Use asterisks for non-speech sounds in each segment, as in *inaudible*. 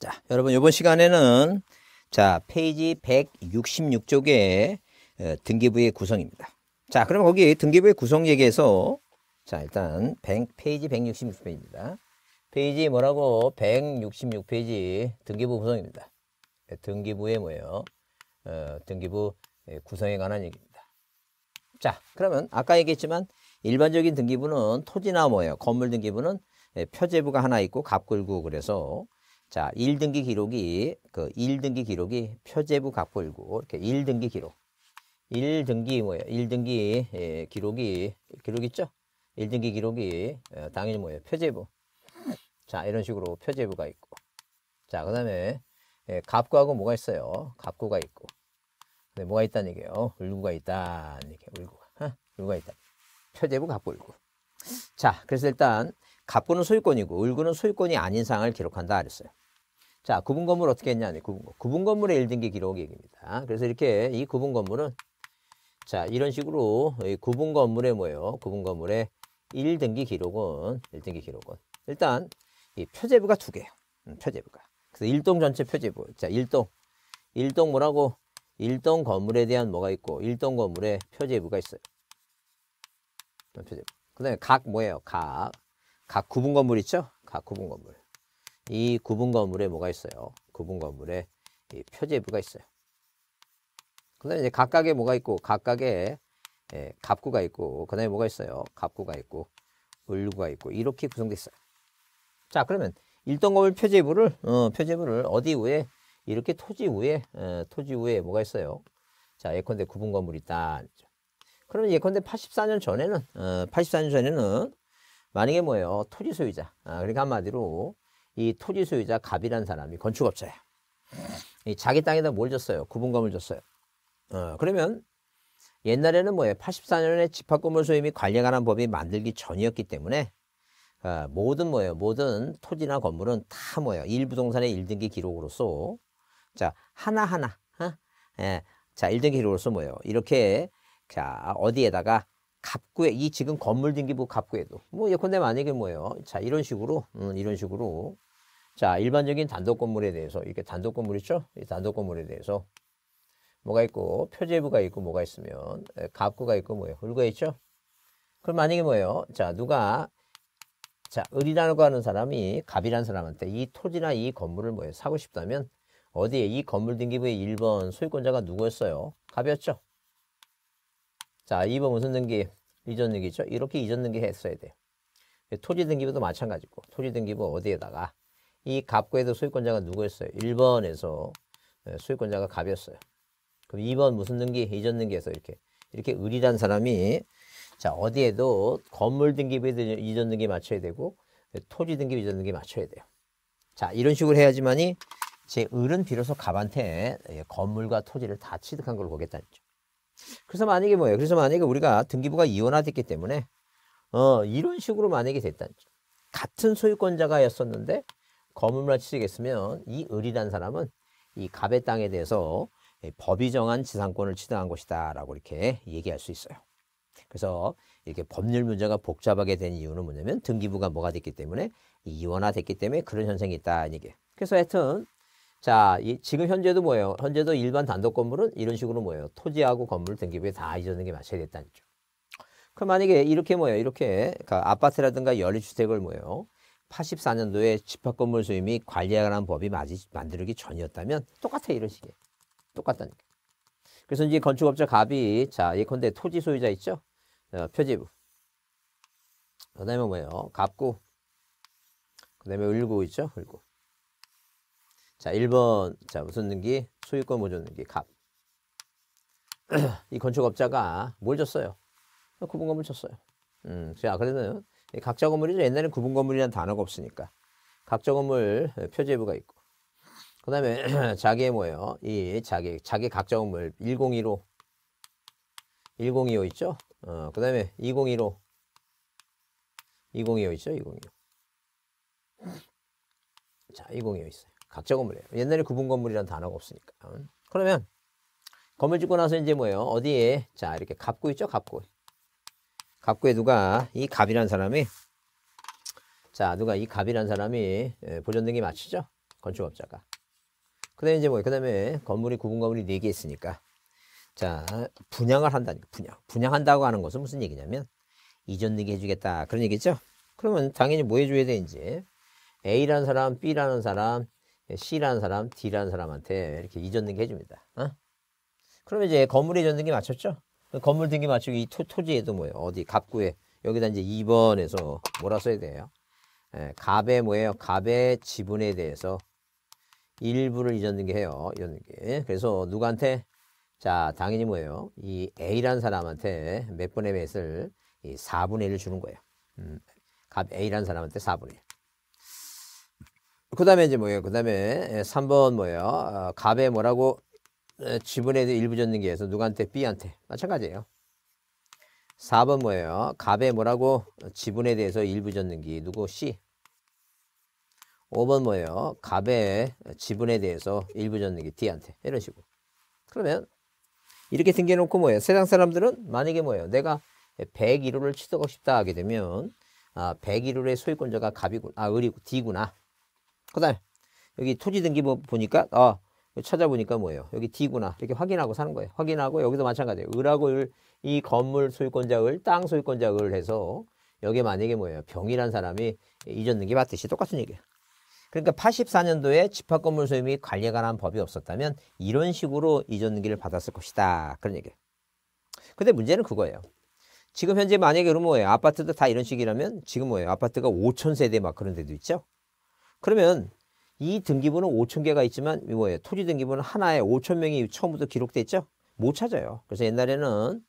자, 여러분 이번 시간에는 자, 페이지 1 6 6쪽에 등기부의 구성입니다. 자, 그럼 거기 등기부의 구성 얘기해서 자, 일단 100, 페이지 166페이지입니다. 페이지 뭐라고? 166페이지 등기부 구성입니다. 예, 등기부의 뭐예요? 어, 등기부 예, 구성에 관한 얘기입니다. 자, 그러면 아까 얘기했지만 일반적인 등기부는 토지나 뭐예요? 건물 등기부는 예, 표제부가 하나 있고 갑골구 그래서 자, 1등기 기록이 그 1등기 기록이 표제부 각볼고 이렇게 1등기 기록. 1등기 뭐예요? 1등기 예, 기록이 기록 있죠? 1등기 기록이 예, 어, 당연히 뭐예요? 표제부. 자, 이런 식으로 표제부가 있고. 자, 그다음에 예, 갑구하고 뭐가 있어요? 갑구가 있고. 근데 뭐가 있다는 얘기예요? 을구가있다 이렇게 을구가 어? 구가 있다. 표제부 갑구 울구. 자, 그래서 일단 갑구는 소유권이고 을구는 소유권이 아닌 상황을 기록한다 그랬어요. 자, 구분 건물 어떻게 했냐니 구분 건물. 구분 건물의 1등기 기록 얘기입니다. 그래서 이렇게 이 구분 건물은 자, 이런 식으로 이 구분 건물의 뭐예요? 구분 건물의 1등기 기록은 1등기 기록은 일단 이 표제부가 두 개예요. 음, 표제부가. 그래서 일동 전체 표제부. 자, 일동일동 뭐라고? 일동 건물에 대한 뭐가 있고 일동 건물의 표제부가 있어요. 표제부. 그다음에 각 뭐예요? 각. 각 구분 건물 있죠? 각 구분 건물. 이 구분 건물에 뭐가 있어요? 구분 건물에 이 표제부가 있어요. 그다음에 이제 각각에 뭐가 있고 각각에 예, 갑구가 있고 그다음에 뭐가 있어요? 갑구가 있고 을구가 있고 이렇게 구성돼 있어요. 자 그러면 일동 건물 표제부를 어, 표제부를 어디 위에 이렇게 토지 위에 에, 어, 토지 위에 뭐가 있어요? 자 예컨대 구분 건물이 있다. 그러면 예컨대 84년 전에는 어, 84년 전에는 만약에 뭐예요? 토지 소유자. 아, 그러니까 한마디로 이 토지 소유자 갑이라는 사람이 건축업자야. 이 자기 땅에다 뭘 줬어요? 구분감을 줬어요. 어, 그러면 옛날에는 뭐예요? 84년에 집합건물 소유 및 관리에 관한 법이 만들기 전이었기 때문에 어, 모든 뭐예요? 모든 토지나 건물은 다 뭐예요? 일부동산의 1등기 기록으로서 자 하나하나 어? 예, 자 1등기 기록으로서 뭐예요? 이렇게 자 어디에다가 갑구에 이 지금 건물 등기부 갑구에도 뭐 예컨대 만약에 뭐예요. 자 이런 식으로 음, 이런 식으로 자 일반적인 단독 건물에 대해서 이렇게 단독 건물 있죠. 이 단독 건물에 대해서 뭐가 있고 표제부가 있고 뭐가 있으면 갑구가 있고 뭐예요. 을구 있죠. 그럼 만약에 뭐예요. 자 누가 자 을이라고 하는 사람이 갑이라는 사람한테 이 토지나 이 건물을 뭐예요. 사고 싶다면 어디에 이 건물 등기부의 1번 소유권자가 누구였어요? 갑이었죠. 자, 2번 무슨 등기? 이전 등기죠. 이렇게 이전 등기 했어야 돼요. 토지 등기부도 마찬가지고 토지 등기부 어디에다가 이 갑과에도 소유권자가 누구였어요? 1번에서 소유권자가 예, 갑이었어요. 그럼 2번 무슨 등기? 이전 등기에서 이렇게 이렇게 을이란 사람이 자 어디에도 건물 등기부에 이전 등기 맞춰야 되고 토지 등기 이전 등기 맞춰야 돼요. 자 이런 식으로 해야지만이 제 을은 비로소 갑한테 예, 건물과 토지를 다 취득한 걸로 보겠다는 거죠. 그래서 만약에 뭐예요? 그래서 만약에 우리가 등기부가 이원화됐기 때문에 어 이런 식으로 만약에 됐다. 같은 소유권자가였었는데 거물만 취득했으면 이 을이란 사람은 이 갑의 땅에 대해서 법이 정한 지상권을 취득한 것이다 라고 이렇게 얘기할 수 있어요. 그래서 이렇게 법률 문제가 복잡하게 된 이유는 뭐냐면 등기부가 뭐가 됐기 때문에 이원화됐기 때문에 그런 현상이 있다 얘기예 그래서 하여튼 자, 이, 지금 현재도 뭐예요? 현재도 일반 단독 건물은 이런 식으로 뭐예요? 토지하고 건물 등기부에 다 이전된 게 맞춰야 됐다는 거죠. 그럼 만약에 이렇게 뭐예요? 이렇게 그러니까 아파트라든가 연립주택을 뭐예요? 84년도에 집합건물 소유 및 관리에 관한 법이 만들기 전이었다면 똑같아 이런 식이 똑같다는 게. 그래서 이제 건축업자 갑이 자 예컨대 토지 소유자 있죠? 어, 표지부. 그다음에 뭐예요? 갑구. 그다음에 을구 있죠? 을구. 자, 1번. 자, 무슨 등기, 소유권 보존 등기, 갑. *clears throat* 이 건축업자가 뭘 줬어요? 구분 건물 줬어요. 음, 자, 그래서 각자 건물이죠. 옛날엔 구분 건물이라는 단어가 없으니까. 각자 건물 표제부가 있고. 그 다음에 자기의 뭐예요? 이 자기, 자기 각자 건물 1015. 1025 있죠? 어, 그 다음에 2015. 2025 있죠? 2025. 자, 2025 있어요. 각자 건물이에요. 옛날에 구분 건물이란 단어가 없으니까. 그러면 건물 짓고 나서 이제 뭐예요? 어디에 자 이렇게 갑구 있죠? 갑구. 갑구에 누가 이 갑이란 사람이 자 누가 이 갑이란 사람이 예, 보존등기 맞추죠? 건축업자가. 그다음에 이제 뭐예요 그다음에 건물이 구분 건물이 네 개 있으니까 자 분양을 한다니까 분양 분양한다고 하는 것은 무슨 얘기냐면 이전 등기 해주겠다 그런 얘기죠. 그러면 당연히 뭐 해줘야 돼 이제 A라는 사람, B라는 사람, 예, C라는 사람, D라는 사람한테 이렇게 이전 등기 해줍니다. 어? 그러면 이제 건물에 이전 등기 맞췄죠? 건물 등기 맞추기 토, 토지에도 뭐예요? 어디 갑구에 여기다 이제 2번에서 뭐라 써야 돼요? 예, 갑의 뭐예요? 갑의 지분에 대해서 일부를 이전 등기해요. 이전 등기. 그래서 누구한테? 자, 당연히 뭐예요? 이 A라는 사람한테 몇번의 몇을 이 4분의 1을 주는 거예요. 음, 갑 A라는 사람한테 4분의 1. 그 다음에 이제 뭐예요? 그 다음에 3번 예, 뭐예요? 어, 갑에 뭐라고 지분에 대해 일부 전등기에서 누구한테? B한테. 마찬가지예요. 4번 뭐예요? 갑에 뭐라고 어, 지분에 대해서 일부 전등기 누구? C. 5번 뭐예요? 갑의 어, 지분에 대해서 일부 전등기 D한테. 이런 식으로. 그러면 이렇게 생겨놓고 뭐예요? 세상 사람들은 만약에 뭐예요? 내가 101호를 취득하고 싶다 하게 되면 아, 101호의 소유권자가 갑이구나, 아, 을이고 D구나. 그 다음에 여기 토지등기법 보니까 아 찾아보니까 뭐예요? 여기 D구나. 이렇게 확인하고 사는 거예요. 확인하고 여기도 마찬가지예요. 을하고 을, 이 건물 소유권자 을, 땅 소유권자 을 해서 여기 만약에 뭐예요? 병이란 사람이 이전 등기 받듯이 똑같은 얘기예요. 그러니까 84년도에 집합건물 소유 및 관리에 관한 법이 없었다면 이런 식으로 이전 등기를 받았을 것이다. 그런 얘기예요. 근데 문제는 그거예요. 지금 현재 만약에 그러면 뭐예요? 아파트도 다 이런 식이라면 지금 뭐예요? 아파트가 5천 세대 막 그런 데도 있죠? 그러면 이 등기부는 5천 개가 있지만 뭐예요? 토지 등기부는 하나에 5천 명이 처음부터 기록돼 있죠? 못 찾아요. 그래서 옛날에는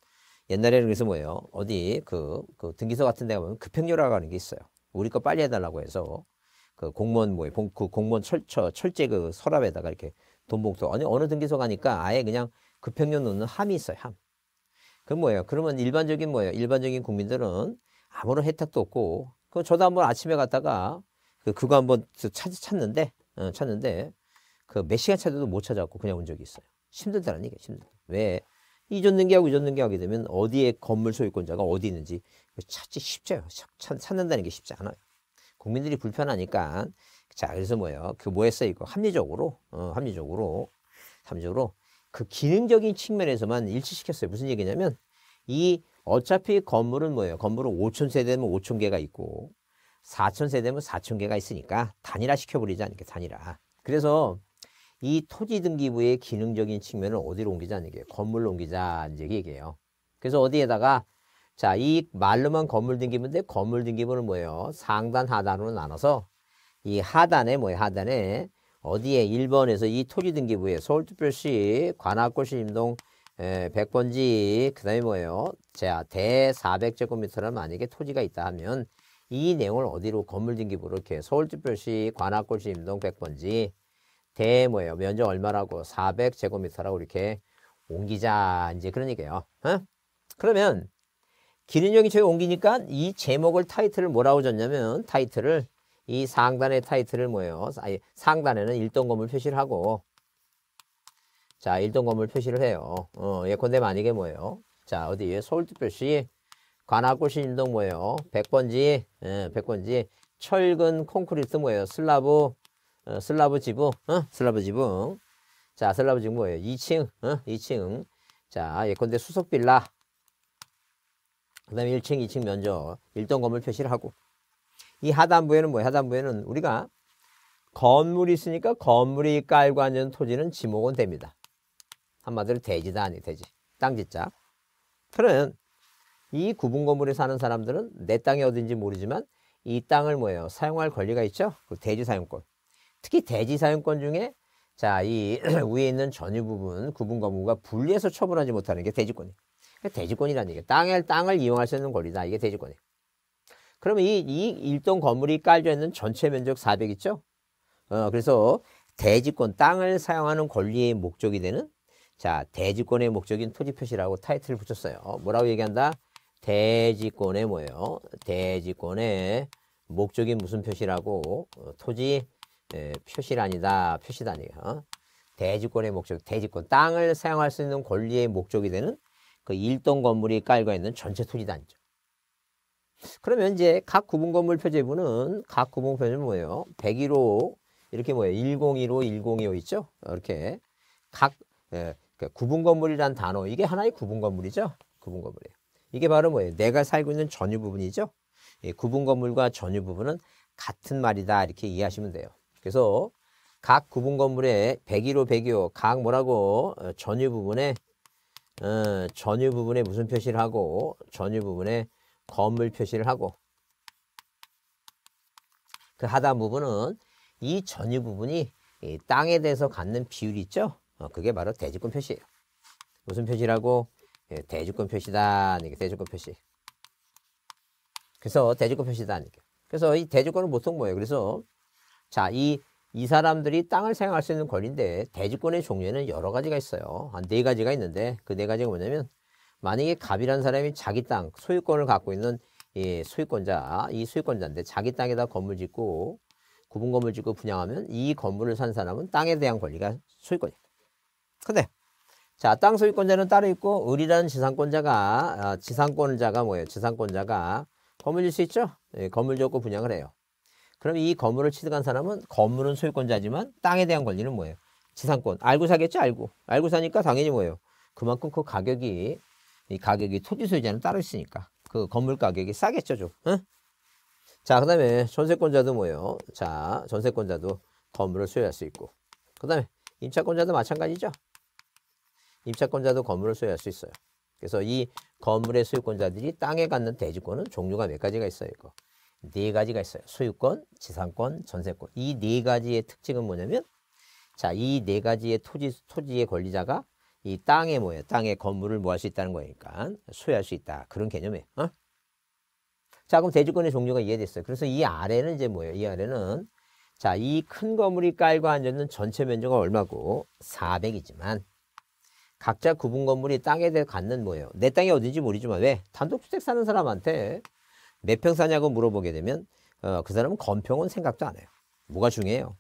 옛날에는 그래서 뭐예요? 어디 그, 그 등기소 같은 데 가면 급행료라고 하는 게 있어요. 우리 거 빨리 해달라고 해서 그 공무원 뭐예요? 그 공무원 철, 철, 철제 그 서랍에다가 이렇게 돈 봉투 어느 어느 등기소 가니까 아예 그냥 급행료 넣는 함이 있어요. 함. 그 뭐예요? 그러면 일반적인 뭐예요? 일반적인 국민들은 아무런 혜택도 없고 그 저도 한번 아침에 갔다가 그, 그거 한번 찾, 찾는데 어, 찾는데 그몇 시간 찾아도 못찾아갖고 그냥 온 적이 있어요. 힘들다는 얘기야 힘들다. 왜 이전등기하고 이전등기하게 되면 어디에 건물 소유권자가 어디 있는지 찾지 쉽죠. 찾, 는다는게 쉽지 않아요. 국민들이 불편하니까 자 그래서 뭐예요? 그 뭐 했어 이거 합리적으로 어, 합리적으로 합리적으로 그 기능적인 측면에서만 일치시켰어요. 무슨 얘기냐면 이 어차피 건물은 뭐예요? 건물은 5천 세대면 5천 개가 있고 4천 세대면 4천 개가 있으니까 단일화 시켜버리지 않을게 단일화. 그래서 이 토지 등기부의 기능적인 측면을 어디로 옮기자는 얘기예요. 건물로 옮기자는 얘기예요. 그래서 어디에다가 자, 이 말로만 건물 등기부인데 건물 등기부는 뭐예요? 상단 하단으로 나눠서 이 하단에 뭐예요? 하단에 어디에 1번에서 이 토지 등기부에 서울특별시 관악구신 임동 에, 100번지 그다음에 뭐예요? 자, 대 400제곱미터라면 만약에 토지가 있다 하면 이 내용을 어디로 건물등기부로 이렇게 서울특별시 관악골시 임동 100번지 대뭐예요 면적 얼마라고 400제곱미터라고 이렇게 옮기자 이제 그런 얘기예요. 어? 그러면 기능력이 저기 옮기니까 이 제목을 타이틀을 뭐라고 줬냐면 타이틀을 이 상단의 타이틀을 뭐예요? 아니, 상단에는 일동 건물 표시를 하고 자 일동 건물 표시를 해요. 어, 예컨대 만약에 뭐예요? 자 어디에 서울특별시 관악구시 인동 뭐예요? 백번지 예, 1번지 철근 콘크리트 뭐예요? 슬라브 어, 슬라브 지붕 어? 슬라브 지붕 자 슬라브 지붕 뭐예요? 2층 어? 2층 자 예컨대 수석 빌라 그 다음에 1층 2층 면적 1동 건물 표시를 하고 이 하단부에는 뭐예요? 하단부에는 우리가 건물이 있으니까 건물이 깔고 앉은 토지는 지목은 됩니다. 한마디로 대지다 아니 대지. 땅 짓자. 그런 이 구분 건물에 사는 사람들은 내 땅이 어딘지 모르지만 이 땅을 뭐예요? 사용할 권리가 있죠. 그 대지 사용권. 특히 대지 사용권 중에 자, 이 *clears throat* 위에 있는 전유 부분 구분 건물과 분리해서 처분하지 못하는 게 대지권이에요. 그러니까 대지권이라는 얘기예요. 땅을 땅을 이용할 수 있는 권리다. 이게 대지권이에요. 그러면 이, 이 일동 건물이 깔려 있는 전체 면적 400 있죠? 어, 그래서 대지권 땅을 사용하는 권리의 목적이 되는 자, 대지권의 목적인 토지 표시라고 타이틀을 붙였어요. 뭐라고 얘기한다? 대지권의 뭐예요? 대지권의 목적이 무슨 표시라고 어, 토지 표시란이다 표시단이에요. 어? 대지권의 목적, 대지권 땅을 사용할 수 있는 권리의 목적이 되는 그 1동 건물이 깔려 있는 전체 토지 단위 그러면 이제 각 구분 건물 표제부는 각 구분 표제는 뭐예요? 101호 이렇게 뭐예요? 101호, 1025 있죠? 이렇게 각 예, 구분 건물이란 단어 이게 하나의 구분 건물이죠. 구분 건물이에요. 이게 바로 뭐예요? 내가 살고 있는 전유 부분이죠. 예, 구분 건물과 전유 부분은 같은 말이다 이렇게 이해하시면 돼요. 그래서 각 구분 건물의 101호, 102호 각 뭐라고 어, 전유 부분에 어, 전유 부분에 무슨 표시를 하고 전유 부분에 건물 표시를 하고 그 하단 부분은 이 전유 부분이 이 땅에 대해서 갖는 비율이 있죠. 어, 그게 바로 대지권 표시예요. 무슨 표시라고? 예, 대주권 표시다. 네, 이게 대주권 표시. 그래서 대주권 표시다. 네, 이게. 그래서 이 대주권은 보통 뭐예요? 그래서 자, 이, 이 사람들이 땅을 사용할 수 있는 권리인데 대주권의 종류는 여러 가지가 있어요. 한 네 가지가 있는데 그 네 가지가 뭐냐면 만약에 갑이라는 사람이 자기 땅 소유권을 갖고 있는 예, 소유권자, 이 소유권자인데 자기 땅에다 건물 짓고 구분 건물 짓고 분양하면 이 건물을 산 사람은 땅에 대한 권리가 소유권이에요 근데 자, 땅 소유권자는 따로 있고 을이라는 지상권자가 아, 지상권자가 뭐예요? 지상권자가 건물일 수 있죠? 예, 건물 지었고 분양을 해요. 그럼 이 건물을 취득한 사람은 건물은 소유권자지만 땅에 대한 권리는 뭐예요? 지상권. 알고 사겠죠? 알고. 알고 사니까 당연히 뭐예요? 그만큼 그 가격이 이 가격이 토지 소유자는 따로 있으니까 그 건물 가격이 싸겠죠 좀. 응? 자, 그다음에 전세권자도 뭐예요? 자, 전세권자도 건물을 소유할 수 있고. 그다음에 임차권자도 마찬가지죠. 임차권자도 건물을 소유할 수 있어요. 그래서 이 건물의 소유권자들이 땅에 갖는 대지권은 종류가 몇 가지가 있어요. 이거. 네 가지가 있어요. 소유권, 지상권, 전세권. 이 네 가지의 특징은 뭐냐면 자, 이 네 가지의 토지 토지의 권리자가 이 땅에 뭐예요? 땅에 건물을 뭐할수 있다는 거니까 소유할 수 있다. 그런 개념이에요. 어? 자, 그럼 대지권의 종류가 이해됐어요. 그래서 이 아래는 이제 뭐예요? 이 아래는 자, 이 큰 건물이 깔고 앉아 있는 전체 면적은 얼마고? 400이지만 각자 구분 건물이 땅에 대해 갖는 뭐예요. 내 땅이 어딘지 모르지만 왜? 단독주택 사는 사람한테 몇 평 사냐고 물어보게 되면 어, 그 사람은 건평은 생각도 안 해요. 뭐가 중요해요?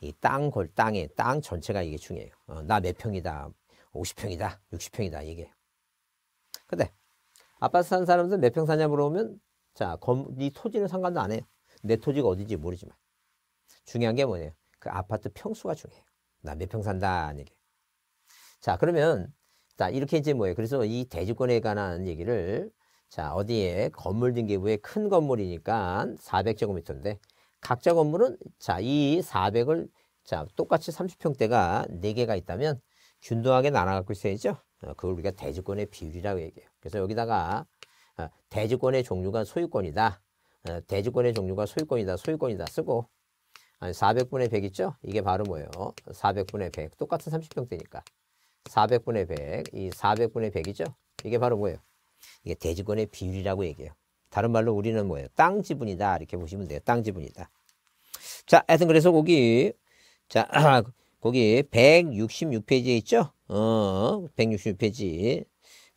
이 땅, 골, 땅에, 땅 전체가 이게 중요해요. 어, 나몇 평이다, 50평이다, 60평이다, 이게. 근데 아파트 산 사람들 몇평 사냐 물어보면 자, 검, 이 토지는 상관도 안 해요. 내 토지가 어딘지 모르지만. 중요한 게뭐냐그 아파트 평수가 중요해요. 나 몇 평 산다는 얘 자, 그러면 자, 이렇게 이제 뭐예요? 그래서 이 대주권에 관한 얘기를 자, 어디에 건물 등기부에 큰 건물이니까 400제곱미터인데 각자 건물은 자, 이 400을 자, 똑같이 30평대가 4개가 있다면 균등하게 나눠 갖고 있어야죠. 어, 그걸 우리가 대주권의 비율이라고 얘기해요. 그래서 여기다가 어, 대주권의 종류가 소유권이다. 어, 대주권의 종류가 소유권이다. 소유권이다 쓰고 400분의 100 있죠? 이게 바로 뭐예요? 400분의 100. 똑같은 30평대니까. 400분의 100, 이 400분의 100이죠. 이게 바로 뭐예요? 이게 대지권의 비율이라고 얘기해요. 다른 말로 우리는 뭐예요? 땅 지분이다. 이렇게 보시면 돼요. 땅 지분이다. 자, 하여튼 그래서 거기, 자, *clears throat* 거기 166페이지에 있죠? 어, 166페이지.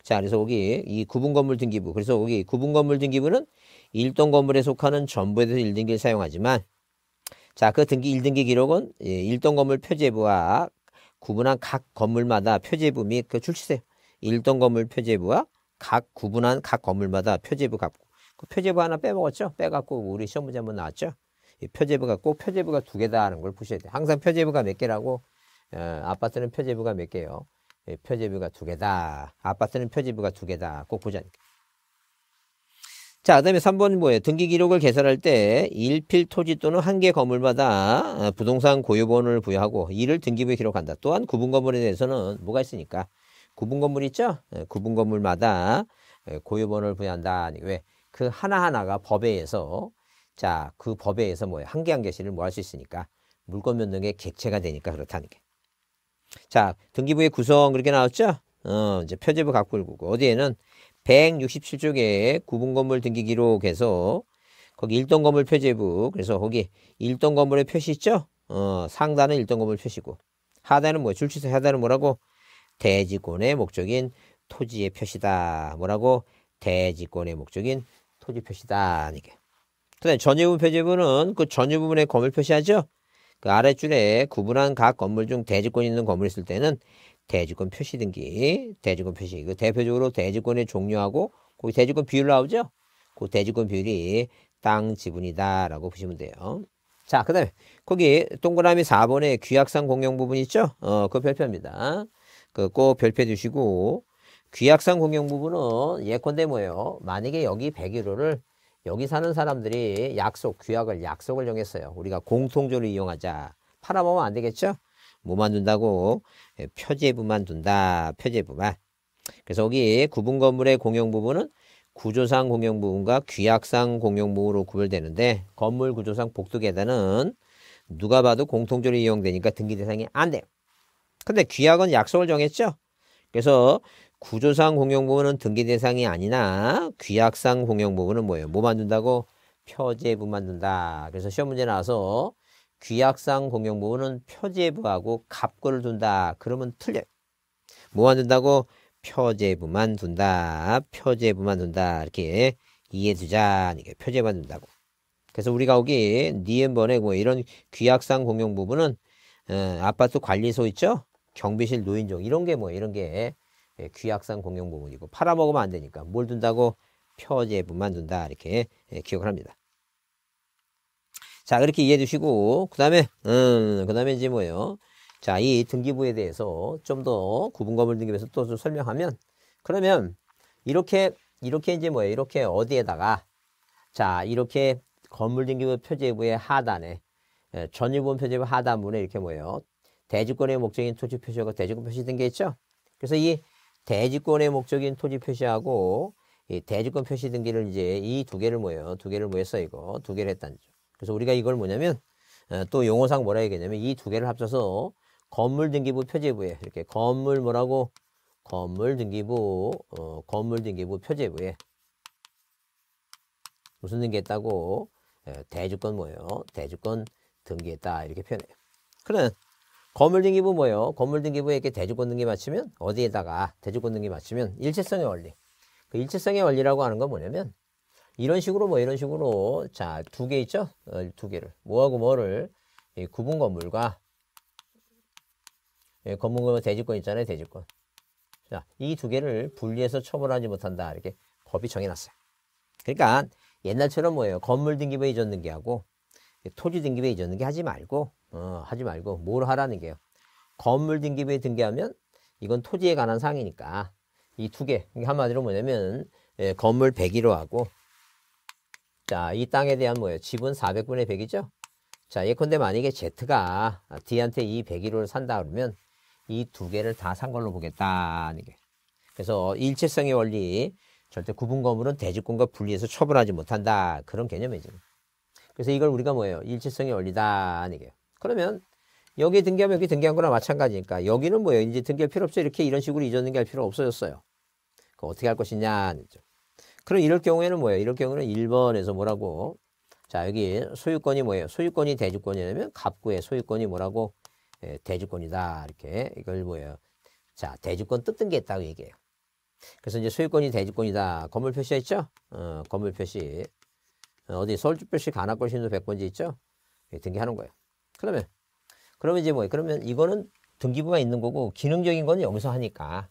자, 그래서 거기 이 구분 건물 등기부. 그래서 거기 구분 건물 등기부는 1동 건물에 속하는 전부에 대해서 1등기를 사용하지만 자, 그 등기 1등기 기록은 1동 예, 건물 표제부와 구분한 각 건물마다 표제부 및 그 출시세 1동 건물 표제부와 각 구분한 각 건물마다 표제부 값고 그 표제부 하나 빼먹었죠? 빼갖고 우리 시험 문제 한번 나왔죠? 이 표제부가 꼭 표제부가 두 개다 하는 걸 보셔야 돼요. 항상 표제부가 몇 개라고 어, 아파트는 표제부가 몇 개요? 예 표제부가 두 개다. 아파트는 표제부가 두 개다. 꼭 보자니까. 자, 그 다음에 3번 뭐예요? 등기 기록을 개설할 때 일필 토지 또는 한 개 건물마다 아, 부동산 고유번호를 부여하고 이를 등기부에 기록한다. 또한 구분 건물에 대해서는 뭐가 있으니까 구분 건물 있죠? 예, 구분 건물마다 예, 고유번호를 부여한다. 왜? 그 하나하나가 법에 의해서 자, 그 법에 의해서 뭐예요? 한 개 한 개씩을 뭐 할 수 있으니까 물건 변동의 객체가 되니까 그렇다는 게. 자, 등기부의 구성 그렇게 나왔죠? 어, 이제 표제부 갖고 일구고 어디에는 167쪽에 구분 건물 등기 기록에서 거기 일동 건물 표제부 그래서 거기 일동 건물에 표시 있죠? 어, 상단은 일동 건물 표시고 하단은 뭐 줄치수 하단은 뭐라고 대지권의 목적인 토지의 표시다 뭐라고 대지권의 목적인 토지 표시다 이게. 그다음 전유부 표제부는 그 전유부분에 건물 표시하죠. 그 아래 줄에 구분한 각 건물 중 대지권 있는 건물 있을 때는 대주권 표시 등기, 대주권 표시. 이거 그 대표적으로 대주권의 종류하고 거기 대주권 비율 나오죠? 그 대주권 비율이 땅 지분이다라고 보시면 돼요. 자, 그 다음에 거기 동그라미 4번에 귀약상 공용 부분 있죠? 어, 그 별표입니다. 그 꼭 별표 주시고 귀약상 공용 부분은 예컨대 뭐예요? 만약에 여기 101호를 여기 사는 사람들이 약속, 귀약을 약속을 정했어요. 우리가 공통적으로 이용하자. 팔아먹으면 안 되겠죠? 뭐만 둔다고? 예, 표제부만 둔다. 표제부만. 그래서 여기 구분 건물의 공용 부분은 구조상 공용 부분과 규약상 공용 부분으로 구별되는데 건물 구조상 복도 계단은 누가 봐도 공통적으로 이용되니까 등기 대상이 안 돼요. 근데 규약은 약속을 정했죠. 그래서 구조상 공용 부분은 등기 대상이 아니나 규약상 공용 부분은 뭐예요? 뭐 만든다고? 표제부 만둔다 그래서 시험 문제 나와서 귀약상 공용부분은 표제부하고 갑골을 둔다. 그러면 틀려. 뭐만 둔다고? 표제부만 둔다. 표제부만 둔다. 이렇게 이해해 두자. 표제만 둔다고. 그래서 우리가 여기 니은번에 뭐 이런 귀약상 공용 부분은 어, 아파트 관리소 있죠? 경비실 노인종 이런 게 뭐 이런 게 예, 귀약상 공용 부분이고 팔아먹으면 안 되니까 뭘 둔다고 표제부만 둔다 이렇게 예, 기억을 합니다. 자, 그렇게 이해해 주시고, 그 다음에, 음, 어, 그 다음에 이제 뭐예요? 자, 이 등기부에 대해서 좀 더 구분과물 등기부에서 또 좀 설명하면, 그러면, 이렇게, 이렇게 이제 뭐예요? 이렇게 어디에다가, 자, 이렇게 건물 등기부 표제부의 하단에, 예, 전유본 표제부 하단문에 이렇게 뭐예요? 대지권의 목적인 토지 표시하고 대지권 표시 등기했죠 그래서 이 대지권의 목적인 토지 표시하고 이 대지권 표시 등기를 이제 이 두 개를 모여 두 개를 모여어 이거 두 개를 했단죠 그래서 우리가 이걸 뭐냐면 어, 또 용어상 뭐라 얘기냐면 이 두 개를 합쳐서 건물 등기부 표제부에 이렇게 건물 뭐라고 건물 등기부 어, 건물 등기부 표제부에 무슨 등기했다고 예, 대주권 뭐예요? 대주권 등기했다 이렇게 표현해요. 그래 건물 등기부 뭐예요? 건물 등기부에 이렇게 대주권 등기 맞추면 어디에다가 대주권 등기 맞추면 일체성의 원리. 그 일체성의 원리라고 하는 건 뭐냐면 이런 식으로 뭐 이런 식으로 자 두 개 있죠? 어, 두 개를 뭐하고 뭐를 예, 구분 건물과 예, 건물 대지권 있잖아요 대지권 자 이 두 개를 분리해서 처벌하지 못한다 이렇게 법이 정해놨어요 그러니까 옛날처럼 뭐예요 건물 등기부에 이전 등기하고 토지 등기부에 이전 등기 하지 말고 어, 하지 말고 뭘 하라는 게요 건물 등기부에 등기하면 이건 토지에 관한 사항이니까 이 두 개 한마디로 뭐냐면 예, 건물 101호하고 자, 이 땅에 대한 뭐예요? 지분 400분의 100이죠? 자, 예컨대 만약에 Z가 D한테 이 101호를 산다 그러면 이 두 개를 다 산 걸로 보겠다는 게. 그래서 일체성의 원리, 절대 구분 건물은 대지권과 분리해서 처분하지 못한다. 그런 개념이죠. 그래서 이걸 우리가 뭐예요? 일체성의 원리다. 아 이게. 그러면 여기 등기하면 여기 등기한 거랑 마찬가지니까 여기는 뭐예요? 이제 등기할 필요 없죠. 이렇게 이런 식으로 이전 등기할 필요 없어졌어요. 그 어떻게 할 것이냐. 그럼 이럴 경우에는 뭐예요? 이럴 경우는 1번에서 뭐라고? 자, 여기 소유권이 뭐예요? 소유권이 대주권이라면 갑구의 소유권이 뭐라고? 예, 대주권이다. 이렇게 이걸 뭐예요? 자, 대주권 뜯은 게 있다고 얘기해요. 그래서 이제 소유권이 대주권이다. 건물 표시가 있죠? 어, 건물 표시. 어, 디 서울주 표시 가나골 신도 100번지 있죠? 예, 등기하는 거예요. 그러면 그러면 이제 뭐예요? 그러면 이거는 등기부가 있는 거고 기능적인 거는 여기서 하니까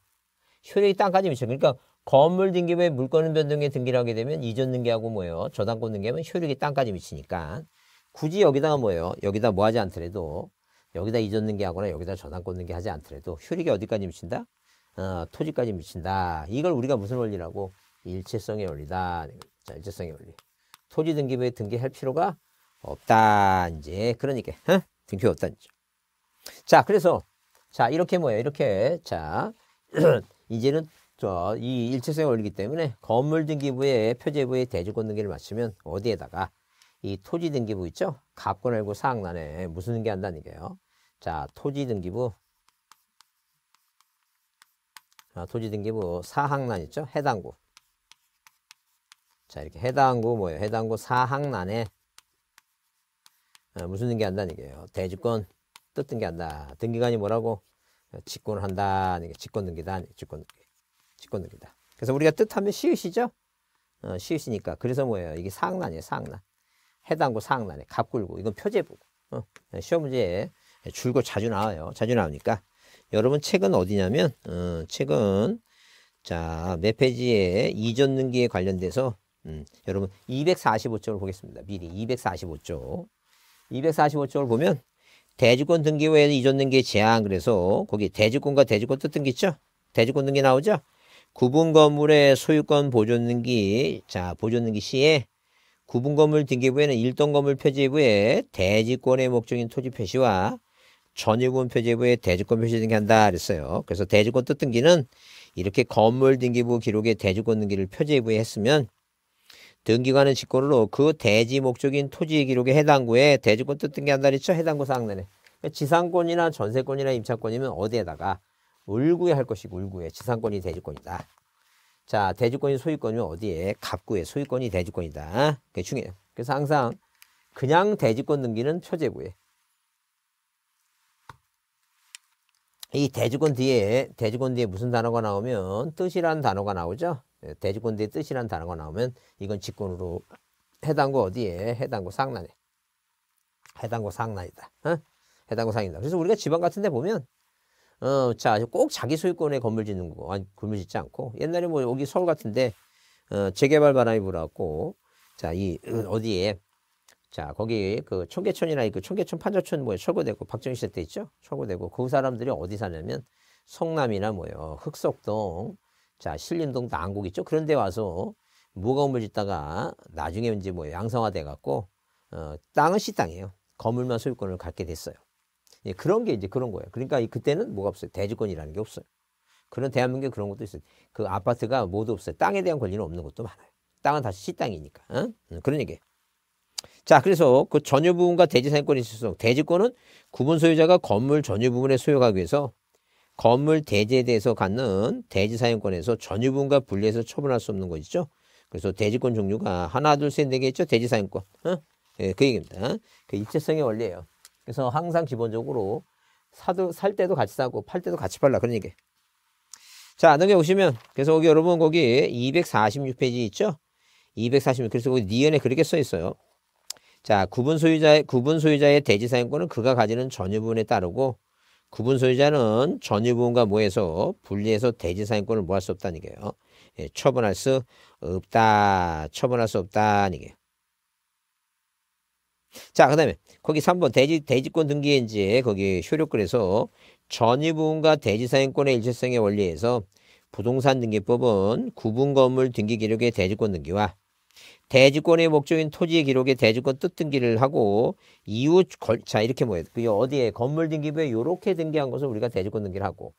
효력이 땅까지 미쳐. 그러니까 건물 등기 부에 물건 을 변동에 등기를 하게 되면 이전 등기하고 뭐예요? 저당권 등기하면 효력이 땅까지 미치니까 굳이 여기다가 뭐예요? 여기다 뭐 하지 않더라도 여기다 이전 등기하거나 여기다 저당권 등기하지 않더라도 효력이 어디까지 미친다? 어, 토지까지 미친다. 이걸 우리가 무슨 원리라고? 일체성의 원리다. 자, 일체성의 원리. 토지 등기부에 등기할 필요가 없다. 이제 그러니까 어? 등기 없다. 이제. 자, 그래서 자 이렇게 뭐예요? 이렇게 자 *clears throat* 이제는 자, 이 일체성이 올리기 때문에 건물 등기부에 표제부에 대주권 등기를 맞추면 어디에다가 이 토지 등기부 있죠? 갑권 알고 사항란에 무슨 등기 한다는 게요. 자, 토지 등기부. 자, 토지 등기부 사항란 있죠? 해당구. 자, 이렇게 해당구 뭐예요? 해당구 사항란에 어, 무슨 등기 한다는 게요. 대주권 뜻 등기한다. 등기관이 뭐라고? 직권을 한다는 게 직권 등기다. 직권 등기. 직권으로다. 그래서 우리가 뜻하면 시읒시죠 어, 시읒시니까 그래서 뭐예요? 이게 상란이에요. 상란. 해당구 상란에 갑굴고 이건 표제부. 어, 예, 시험 문제에 줄고 자주 나와요. 자주 나오니까 여러분 책은 어디냐면 어, 책은 자몇 네 페이지에 이전 등기에 관련돼서 음, 여러분 245쪽을 보겠습니다. 미리 245쪽. 245쪽을 보면 대주권 등기외에 이전 등기 제한 그래서 거기 대주권과 대주권 뜻 등기 있죠? 대주권 등기 나오죠? 구분 건물의 소유권 보존 등기 자 보존 등기 시에 구분 건물 등기부에는 일동 건물 표지부에 대지권의 목적인 토지 표시와 전유분 표지부에 대지권 표시 등기한다 그랬어요. 그래서 대지권 뜻 등기는 이렇게 건물 등기부 기록에 대지권 등기를 표지부에 했으면 등기관은 직권으로 그 대지 목적인 토지 기록에 해당구에 대지권 뜻 등기한다 그랬죠. 해당구 사항 내내. 지상권이나 전세권이나 임차권이면 어디에다가 을구에 할 것이고 을구에 지상권이 대지권이다 자, 대지권이 소유권이면 어디에? 갑구에 소유권이 대지권이다 그게 중요해요. 그래서 항상 그냥 대지권 등기는 표제구에이대지권 뒤에 대지권 뒤에 무슨 단어가 나오면 뜻이란 단어가 나오죠. 예, 대지권 뒤에 뜻이란 단어가 나오면 이건 직권으로 해당고 어디에 해당고 상란에 해당고 상란이다. 어? 해당고 상이다. 그래서 우리가 지방 같은 데 보면 어, 자, 꼭 자기 소유권에 건물 짓는 거, 아니, 건물 짓지 않고, 옛날에 뭐 여기 서울 같은데, 어, 재개발 바람이 불었고, 자, 이, 어, 어디에, 자, 거기 그 청계천이나 그 청계천 판자촌 뭐에 철거되고, 박정희 시대 때 있죠? 철거되고, 그 사람들이 어디 사냐면, 성남이나 뭐요, 흑석동, 자, 신림동 남국 있죠? 그런 데 와서 무건물 짓다가 나중에 이제 뭐 양성화돼 갖고, 어, 땅은 시땅이에요. 건물만 소유권을 갖게 됐어요. 예, 그런 게 이제 그런 거예요. 그러니까 그때는 뭐가 없어요. 대주권이라는 게 없어요. 그런 대한민국에 그런 것도 있어요. 그 아파트가 모두 없어요. 땅에 대한 권리는 없는 것도 많아요. 땅은 다시 시땅이니까. 어? 그런 얘기예요. 자, 그래서 그 전유 부분과 대지 사용권이 있어서 대지권은 구분 소유자가 건물 전유 부분에 소유하기 위해서 건물 대지에 대해서 갖는 대지 사용권에서 전유 부분과 분리해서 처분할 수 없는 것이죠. 그래서 대지권 종류가 하나, 둘, 셋, 네개 있죠. 대지 사용권. 어? 예, 그 얘기입니다. 그 입체성의 원리예요. 그래서 항상 기본적으로 사도 살 때도 같이 사고 팔 때도 같이 팔라 그런 얘기. 자, 넘겨 보시면 그래서 여기 여러분 거기 246페이지 있죠? 246 그래서 거기 니은에 그렇게 써 있어요. 자, 구분 소유자의 구분 소유자의 대지 사용권은 그가 가지는 전유분에 따르고 구분 소유자는 전유분과 모해서 분리해서 대지 사용권을 모할 수 없다는 얘기예요. 예, 처분할 수 없다. 처분할 수 없다는 얘기예요. 자, 그 다음에 거기 3번 대지, 대지권 등기인지 거기 효력글에서 전입부분과 대지사행권의 일체성의 원리에서 부동산 등기법은 구분 건물 등기 기록의 대지권 등기와 대지권의 목적인 토지의 기록의 대지권 뜻 등기를 하고 이후 걸, 자 이렇게 뭐예요? 그 어디에 건물 등기부에 요렇게 등기한 것을 우리가 대지권 등기를 하고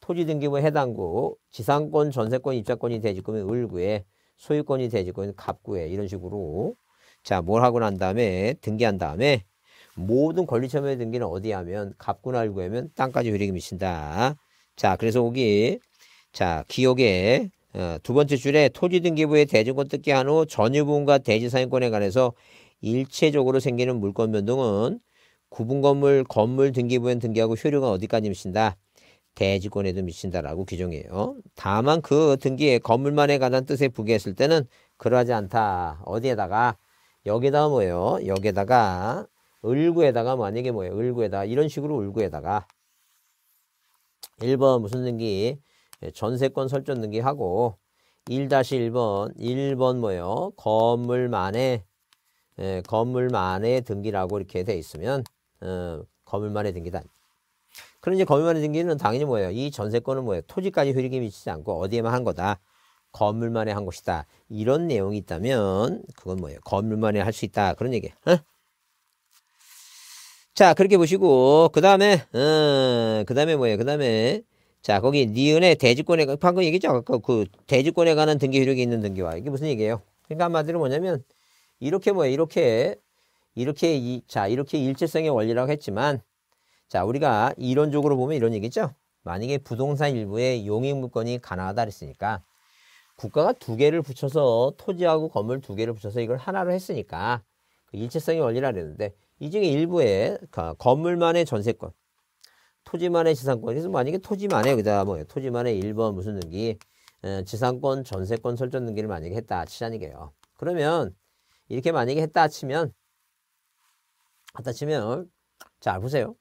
토지 등기부에 해당구, 지상권, 전세권, 입자권이 대지권의 을구에 소유권이 대지권인 갑구에 이런 식으로 자, 뭘 하고 난 다음에 등기한 다음에 모든 권리점의 등기는 어디 하면 갑구날구 하면 땅까지 효력이 미친다. 자, 그래서 오기 자, 기억에 어, 두 번째 줄에 토지등기부의 대지권 뜯기한 후 전유분과 대지사용권에 관해서 일체적으로 생기는 물권 변동은 구분 건물 건물 등기부엔 등기하고 효력은 어디까지 미친다. 대지권에도 미친다라고 규정해요. 다만 그 등기에 건물만에 관한 뜻에 부기했을 때는 그러하지 않다. 어디에다가 여기다가 뭐예요? 여기에다가 을구에다가 만약에 뭐 뭐예요? 을구에다 이런 식으로 을구에다가 1번 무슨 등기? 예, 전세권 설정 등기하고 1-1번 1번 뭐예요? 건물만의 예, 건물만의 등기라고 이렇게 돼 있으면 어, 건물만의 등기다. 그럼 이제 건물만의 등기는 당연히 뭐예요? 이 전세권은 뭐예요? 토지까지 흐리게 미치지 않고 어디에만 한 거다. 건물만에 한 것이다. 이런 내용이 있다면 그건 뭐예요? 건물만에 할 수 있다. 그런 얘기. 어? 자 그렇게 보시고 그 다음에 어, 그 다음에 뭐예요? 그 다음에 자 거기 니은의 대지권에 방금 얘기죠 그, 그 대지권에 관한 등기 효력이 있는 등기와 이게 무슨 얘기예요? 그러니까 한마디로 뭐냐면 이렇게 뭐예요? 이렇게 이렇게 이, 자 이렇게 일체성의 원리라고 했지만 자 우리가 이론적으로 보면 이런 얘기죠. 만약에 부동산 일부의 용익 물건이 가능하다 그랬으니까 국가가 두 개를 붙여서 토지하고 건물 두 개를 붙여서 이걸 하나로 했으니까 그 일체성의 원리라 그랬는데 이 중에 일부에 그 건물만의 전세권, 토지만의 지상권. 그래서 만약에 토지만의 그기다뭐 토지만의 1번 무슨 등기, 어, 지상권, 전세권 설정 등기를 만약에 했다 치자는 게요. 그러면 이렇게 만약에 했다 치면 했다 치면 자 보세요.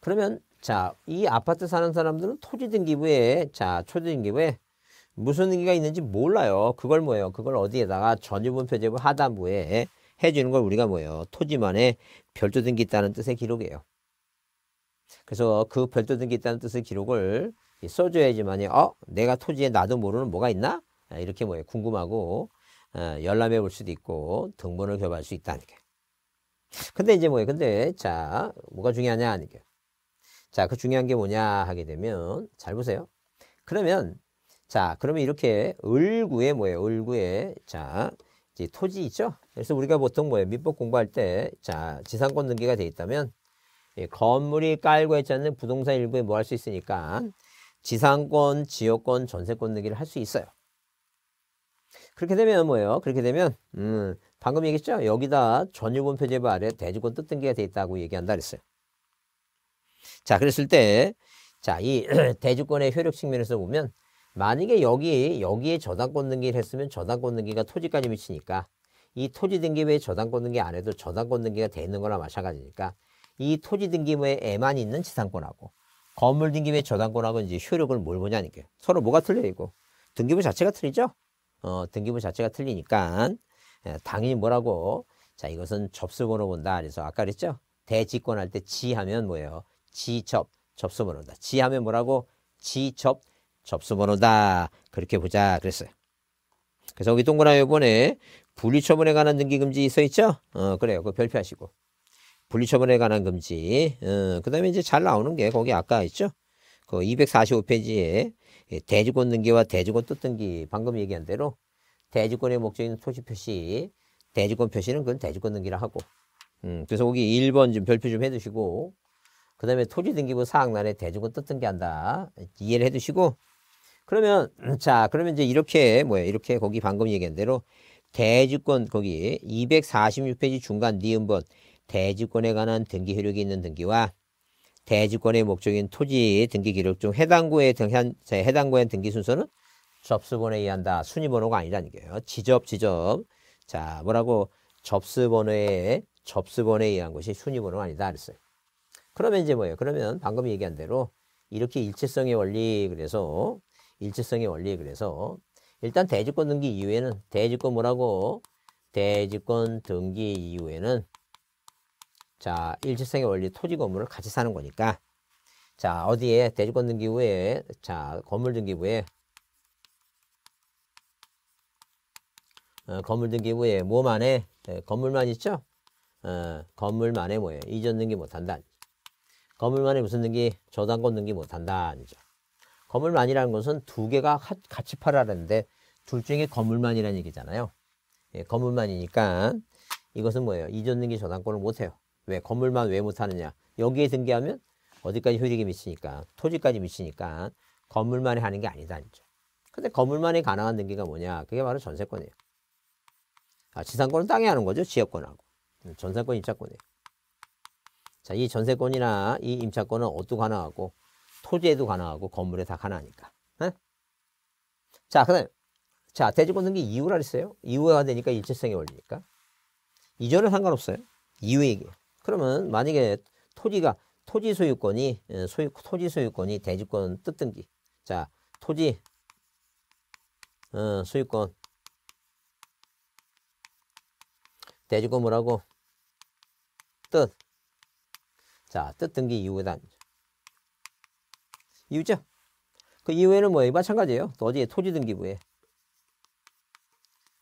그러면 자 이 아파트 사는 사람들은 토지 등기부에 자초 등기부에 무슨 의미가 있는지 몰라요. 그걸 뭐예요? 그걸 어디에다가 전유분 표제부 하단부에 해주는 걸 우리가 뭐예요? 토지만에 별도 등기 있다는 뜻의 기록이에요. 그래서 그 별도 등기 있다는 뜻의 기록을 써줘야지만이 어 내가 토지에 나도 모르는 뭐가 있나 이렇게 뭐예요? 궁금하고 어, 열람해 볼 수도 있고 등본을 교부할 수 있다는 게. 근데 이제 뭐예요? 근데 자 뭐가 중요하냐 하는 게. 자그 중요한 게 뭐냐 하게 되면 잘 보세요. 그러면 자, 그러면 이렇게 을구에 뭐예요? 을구에 자, 이제 토지 있죠? 그래서 우리가 보통 뭐예요? 민법 공부할 때 자, 지상권 등기가 돼 있다면 예, 건물이 깔고 있지 않는 부동산 일부에 뭐 할 수 있으니까 지상권, 지역권, 전세권 등기를 할 수 있어요. 그렇게 되면 뭐예요? 그렇게 되면 음, 방금 얘기했죠? 여기다 전유권 표제부 아래 대주권 뜻 등기가 돼 있다고 얘기한다 그랬어요. 자, 그랬을 때 자, 이 *clears throat* 대주권의 효력 측면에서 보면 만약에 여기 여기에 저당권 등기를 했으면 저당권 등기가 토지까지 미치니까 이 토지 등기 외에 저당권 등기 안 해도 저당권 등기가 되는 거나 마찬가지니까 이 토지 등기 외에 애만 있는 지상권하고 건물 등기 외에 저당권하고 이제 효력을 뭘 보냐니까요. 서로 뭐가 틀려 이거 등기부 자체가 틀리죠. 어 등기부 자체가 틀리니까 예, 당연히 뭐라고 자 이것은 접수번호 본다. 그래서 아까 그랬죠. 대지권 할때 지하면 뭐예요? 지접 접수번호다. 지하면 뭐라고? 지접 접수번호다. 그렇게 보자. 그랬어요. 그래서 여기 동그라미 번에 분리처분에 관한 등기금지 써 있죠? 어, 그래요. 그거 별표하시고. 분리처분에 관한 금지. 어, 그 다음에 이제 잘 나오는 게 거기 아까 있죠? 그 245페이지에 대주권 등기와 대주권 뜻 등기 방금 얘기한 대로 대주권의 목적인 토지 표시, 대주권 표시는 그건 대주권 등기라 하고. 음, 그래서 거기 1번 좀 별표 좀 해두시고, 그 다음에 토지 등기부 사항란에 대주권 뜻 등기한다. 이해를 해두시고, 그러면 자 그러면 이제 이렇게 뭐야 이렇게 거기 방금 얘기한 대로 대지권 거기 246페이지 중간 니은번 대지권에 관한 등기 효력이 있는 등기와 대지권의 목적인 토지 등기 기록 중 해당 구에 등한 해당 구에 등기 순서는 접수번호에 의한다 순위번호가 아니라는 거예요 지접 지접 자 뭐라고 접수번호에 접수번호에 의한 것이 순위번호가 아니다 그랬어요 그러면 이제 뭐예요 그러면 방금 얘기한 대로 이렇게 일체성의 원리 그래서 일치성의 원리에 그래서 일단 대지권 등기 이후에는 대지권 뭐라고 대지권 등기 이후에는 자 일치성의 원리 토지 건물을 같이 사는 거니까 자 어디에 대지권 등기 후에 자 건물 등기 후에 어, 건물 등기 후에 뭐만 에 네, 예, 건물만 있죠 어, 건물만 에 뭐예요 이전 등기 못한다 건물만 에 무슨 등기 저당권 등기 못한다 아니죠 건물만이라는 것은 두 개가 같이 팔아라는데 둘 중에 건물만이라는 얘기잖아요. 예, 건물만이니까 이것은 뭐예요? 이전 등기 저당권을 못해요. 왜? 건물만 왜 못하느냐? 여기에 등기하면 어디까지 효력이 미치니까 토지까지 미치니까 건물만에 하는 게 아니다. 이죠 근데 건물만에 가능한 등기가 뭐냐? 그게 바로 전세권이에요. 아, 지상권은 땅에 하는 거죠. 지역권하고. 음, 전세권, 임차권이에요. 자, 이 전세권이나 이 임차권은 어떻게 하나 하고 토지에도 가능하고 건물에 다 가능하니까. 에? 네? 자, 그 다음에 자, 대지권등기 이유라 그어요 이유가 되니까 일체성이 올리니까. 이전은 상관없어요. 이유 얘기예요. 그러면 만약에 토지가 토지 소유권이 예, 소유 토지 소유권이 대지권 뜻등기. 자, 토지 어, 소유권 대지권 뭐라고 뜻. 자, 뜻 등기 이유에 단. 이유죠. 그 이후에는 뭐예요? 마찬가지예요. 어디에 토지 등기부에.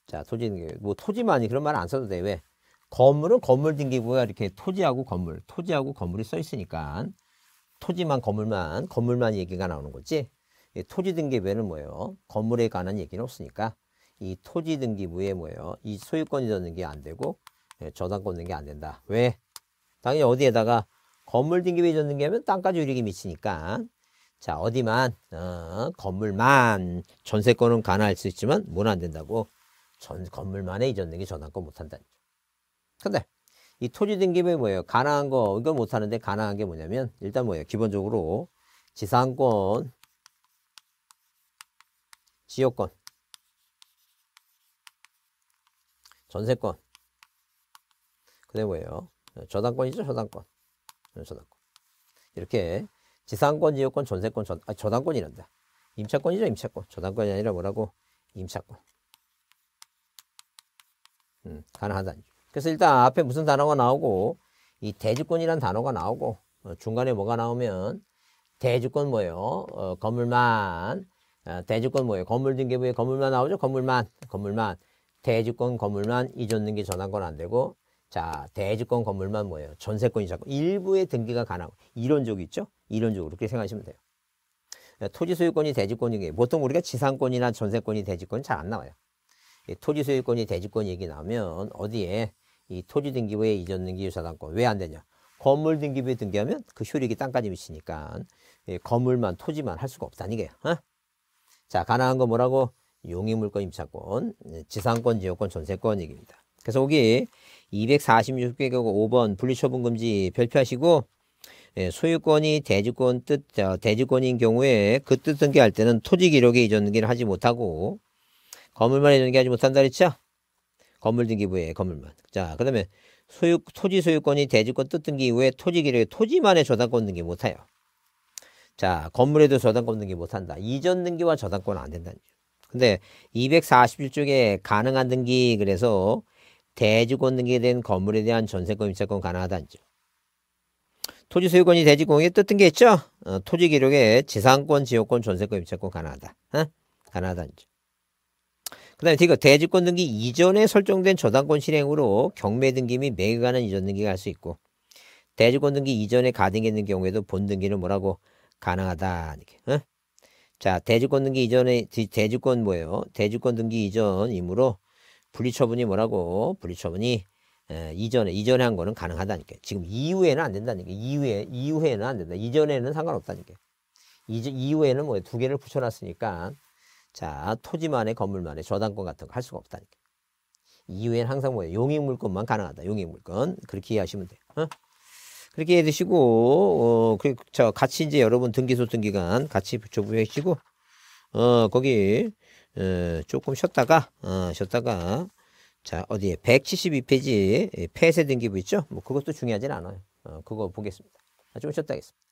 자, 토지 등기부. 뭐 토지만이 그런 말 안 써도 돼. 왜? 건물은 건물 등기부에 이렇게 토지하고 건물, 토지하고 건물이 써 있으니까 토지만 건물만, 건물만 얘기가 나오는 거지. 토지 등기부에는 뭐예요? 건물에 관한 얘기는 없으니까 이 토지 등기부에 뭐예요? 이 소유권이 되는 게 안 되고 예, 저당권 되는 게 안 된다. 왜? 당연히 어디에다가 건물 등기부에 젖는 게 하면 땅까지 유익이 미치니까 자 어디만 어, 건물만 전세권은 가능할 수 있지만 뭐는 안 된다고 전 건물만의 이전 등기 전환권 못한다. 근데 이 토지 등기에 뭐예요? 가능한 거 이건 못하는데 가능한 게 뭐냐면 일단 뭐예요? 기본적으로 지상권, 지역권, 전세권, 그다음 뭐예요? 저당권이죠, 저당권, 음, 저당권 이렇게 지상권, 지역권, 전세권, 전, 아, 저당권이란다. 임차권이죠, 임차권. 저당권이 아니라 뭐라고? 임차권. 음, 가능하다. 그래서 일단 앞에 무슨 단어가 나오고, 이대지권이란 단어가 나오고, 어, 중간에 뭐가 나오면, 대지권 뭐예요? 어, 건물만. 어, 아, 대지권 뭐예요? 건물 등기부에 건물만 나오죠? 건물만. 건물만. 대지권 건물만 이전등기 전환권 안 되고, 자, 대지권 건물만 뭐예요? 전세권, 이자권. 일부의 등기가 가능하고, 이론적이 있죠? 이론적으로 그렇게 생각하시면 돼요. 그러니까 토지 소유권이 대지권이에 보통 우리가 지상권이나 전세권이 대지권 잘 안 나와요. 토지 소유권이 대지권 얘기 나오면 어디에 이 토지 등기부에 이전 등기 유사단권 왜 안 되냐? 건물 등기부에 등기하면 그 효력이 땅까지 미치니까 건물만 토지만 할 수가 없다는 게요. 어? 자 가능한 거 뭐라고? 용의물권 임차권, 지상권, 지역권, 전세권 얘기입니다. 그래서 여기 246개국 5번 분리처분 금지 별표하시고 예, 소유권이 대주권 뜻, 대주권인 경우에 그 뜻 등기할 때는 토지 기록에 이전 등기를 하지 못하고 건물만 이전 등기하지 못한다 그랬죠? 건물 등기부에 건물만. 자, 그 다음에 소유, 토지 소유권이 대주권 뜻 등기 이후에 토지 기록에 토지만의 저당권 등기 못해요. 자, 건물에도 저당권 등기 못한다. 이전 등기와 저당권은 안 된다는 거죠. 근데 241쪽에 가능한 등기 그래서 대주권 등기된 건물에 대한 전세권, 임차권 가능하다는 점. 토지소유권이 대지 공유에 뜻은 게 있죠. 어, 토지 기록에 지상권, 지역권, 전세권, 입체권 가능하다. 어? 가능하다는 그 다음에 이거 대지권 등기 이전에 설정된 저당권 실행으로 경매 등기 및 매각 하는 이전 등기가 할 수 있고 대지권 등기 이전에 가등기 는 경우에도 본 등기는 뭐라고 가능하다. 어? 자 대지권 등기 이전에 대지권 뭐예요? 대지권 등기 이전이므로 분리처분이 뭐라고? 분리처분이 에, 예, 이전에 이전에 한 거는 가능하다니까. 지금 이후에는 안 된다니까. 이후에 이후에는 안 된다. 이전에는 상관없다니까. 이제 이후에는 뭐 두 개를 붙여놨으니까 자 토지만의 건물만의 저당권 같은 거 할 수가 없다니까. 이후에는 항상 뭐 용익물권만 가능하다. 용익물권 그렇게 이해하시면 돼요. 어? 그렇게 해주시고 어, 그, 저 같이 이제 여러분 등기소등기관 같이 붙여보시고 어 거기 어, 조금 쉬었다가 어, 쉬었다가 자, 어디에? 172페이지 예, 폐쇄 등기부 있죠? 뭐 그것도 중요하진 않아요. 어, 그거 보겠습니다. 아, 좀 쉬었다 하겠습니다.